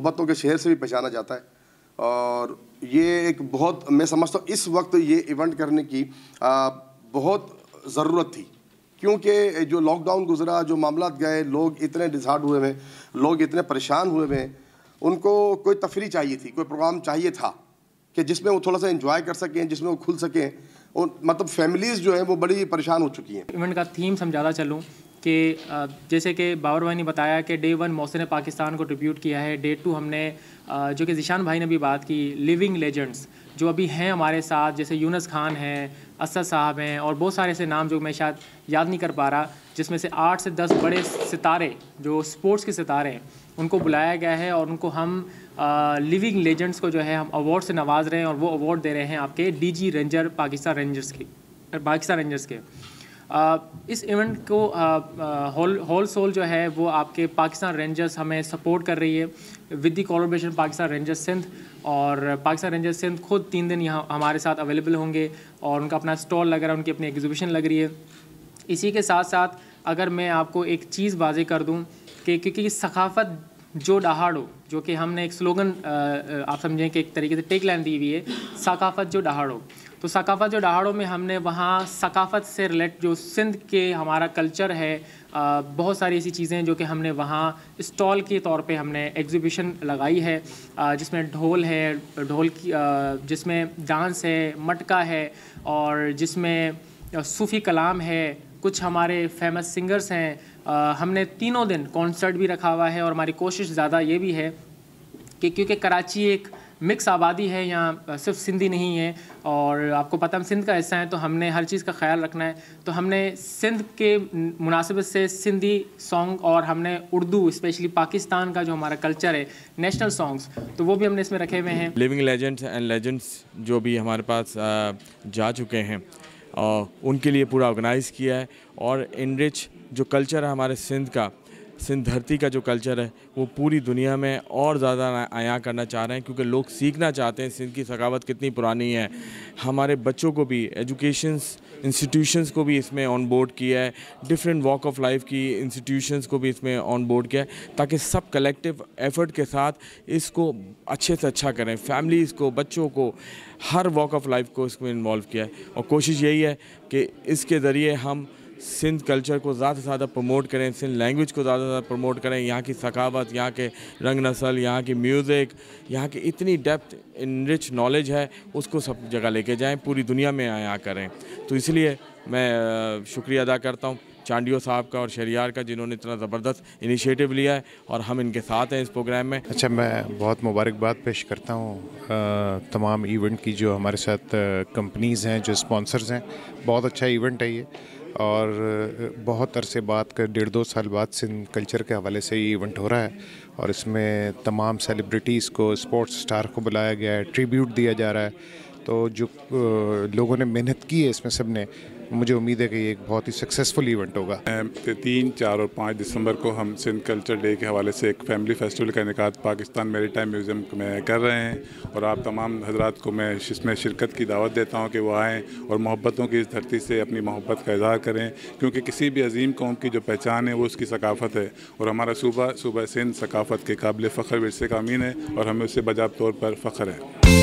मोहब्बतों के शहर से भी पहचाना जाता है और ये एक बहुत मैं समझता हूँ इस वक्त ये इवेंट करने की आ, बहुत ज़रूरत थी क्योंकि जो लॉकडाउन गुजरा जो मामला गए लोग इतने डिजार्ड हुए हुए लोग इतने परेशान हुए हुए उनको कोई तफरी चाहिए थी कोई प्रोग्राम चाहिए था कि जिसमें वो थोड़ा सा इन्जॉय कर सकें जिसमें वो खुल सकें और मतलब फैमिलीज़ जो है वो बड़ी परेशान हो चुकी हैं इवेंट का थीम समझाता चलूँ कि जैसे कि बाबर भाई ने बताया कि डे वन मौसम ने पाकिस्तान को ट्रिब्यूट किया है डे टू हमने जो कि जिशान भाई ने भी बात की लिविंग लेजेंड्स जो अभी हैं हमारे साथ जैसे यूनस खान हैं असद साहब हैं और बहुत सारे ऐसे नाम जो मैं शायद याद नहीं कर पा रहा जिसमें से आठ से दस बड़े सितारे जो स्पोर्ट्स के सितारे हैं उनको बुलाया गया है और उनको हम आ, लिविंग लेजेंड्स को जो है हम अवार्ड से नवाज रहे हैं और वो अवार्ड दे रहे हैं आपके डी रेंजर पाकिस्तान रेंजर्स के पाकिस्तान रेंजर्स के इस इवेंट को होल होल सोल जो है वो आपके पाकिस्तान रेंजर्स हमें सपोर्ट कर रही है with the collaboration Pakistan rangers Sindh और पाकिस्तान रेंजर्स सिंध खुद तीन दिन यहाँ हमारे साथ अवेलेबल होंगे और उनका अपना स्टॉल लग रहा है उनकी अपनी एग्जीबिशन लग रही है इसी के साथ साथ अगर मैं आपको एक चीज़ वाजे कर दूँ कि क्योंकि सखाफत जो डहाड़ो जो कि हमने एक स्लोगन आप समझें कि एक तरीके से टेक लाइन दी हुई है सकाफत जो डहाड़ो तो सकाफ़त जो डहाड़ों में हमने वहाँ सकाफ़त से रिलेट जो सिंध के हमारा कल्चर है बहुत सारी ऐसी चीज़ें जो कि हमने वहाँ स्टॉल के तौर पे हमने एग्ज़िबिशन लगाई है जिसमें ढोल है ढोल की जिसमें डांस है मटका है और जिसमें सूफ़ी कलाम है कुछ हमारे फेमस सिंगर्स हैं हमने तीनों दिन कॉन्सर्ट भी रखा हुआ है और हमारी कोशिश ज़्यादा ये भी है कि क्योंकि कराची एक मिक्स आबादी है यहाँ सिर्फ सिंधी नहीं है और आपको पता हम सिंध का हिस्सा है तो हमने हर चीज़ का ख्याल रखना है तो हमने सिंध के मुनासिबत से सिंधी सॉन्ग और हमने उर्दू स्पेशली पाकिस्तान का जो हमारा कल्चर है नेशनल सॉन्ग्स तो वो भी हमने इसमें रखे हुए हैं लिविंग लेजेंड्स एंड लेजेंड्स जो भी हमारे पास जा चुके हैं उनके लिए पूरा ऑर्गेनाइज़ किया है और इनरिच जो कल्चर है हमारे सिंध का सिंध धरती का जो कल्चर है वो पूरी दुनिया में और ज़्यादा आया करना चाह रहे हैं क्योंकि लोग सीखना चाहते हैं सिंध की सकावत कितनी पुरानी है हमारे बच्चों को भी एजुकेशन इंस्टीट्यूशंस को भी इसमें ऑन बोर्ड किया है डिफरेंट वॉक ऑफ लाइफ की इंस्टीट्यूशंस को भी इसमें ऑन बोर्ड किया है ताकि सब कलेक्टिव एफर्ट के साथ इसको अच्छे से अच्छा करें फैमिलीज़ को बच्चों को हर वॉक ऑफ लाइफ को इसमें इन्वॉल्व किया है और कोशिश यही है कि इसके ज़रिए हम सिंध कल्चर को ज़्यादा से ज़्यादा प्रमोट करें सिंध लैंग्वेज को ज़्यादा से ज़्यादा प्रमोट करें यहाँ की सकावत यहाँ के रंग नसल यहाँ की म्यूज़िक यहाँ की इतनी डेप्थ इन रिच नॉलेज है उसको सब जगह लेके जाएँ पूरी दुनिया में यहाँ करें तो इसलिए मैं शुक्रिया अदा करता हूँ चांडियो साहब का और शरियार का जिन्होंने इतना ज़बरदस्त इनिशिएटिव लिया है और हम इनके साथ हैं इस प्रोग्राम में अच्छा मैं बहुत मुबारकबाद पेश करता हूँ तमाम इवेंट की जो हमारे साथ कंपनीज़ हैं जो स्पॉन्सर्स हैं बहुत अच्छा इवेंट है ये और बहुत अरसे बाद कर डेढ़ दो साल बाद सिंध कल्चर के हवाले से ये इवेंट हो रहा है और इसमें तमाम सेलिब्रिटीज़ को स्पोर्ट्स स्टार को बुलाया गया है ट्रिब्यूट दिया जा रहा है तो जो लोगों ने मेहनत की है इसमें सब ने मुझे उम्मीद है कि ये एक बहुत ही सक्सेसफुल इवेंट होगा तीन चार और पाँच दिसंबर को हम सिंध कल्चर डे के हवाले से एक फैमिली फेस्टिवल का इनका पाकिस्तान मेरी टाइम म्यूज़ियम में कर रहे हैं और आप तमाम हजरात को मैं इसमें शिरकत की दावत देता हूँ कि वह आएँ और मोहब्बतों की इस धरती से अपनी मोहब्बत का इजहार करें क्योंकि किसी भी अजीम कौम की जो पहचान है वो उसकी सकाफ़त है और हमारा सूबा सूबा सिंध सकाफ़त के काबिल फ़ख्र वरसे का अमीन है और हमें उससे बजाब तौर पर फ़ख्र है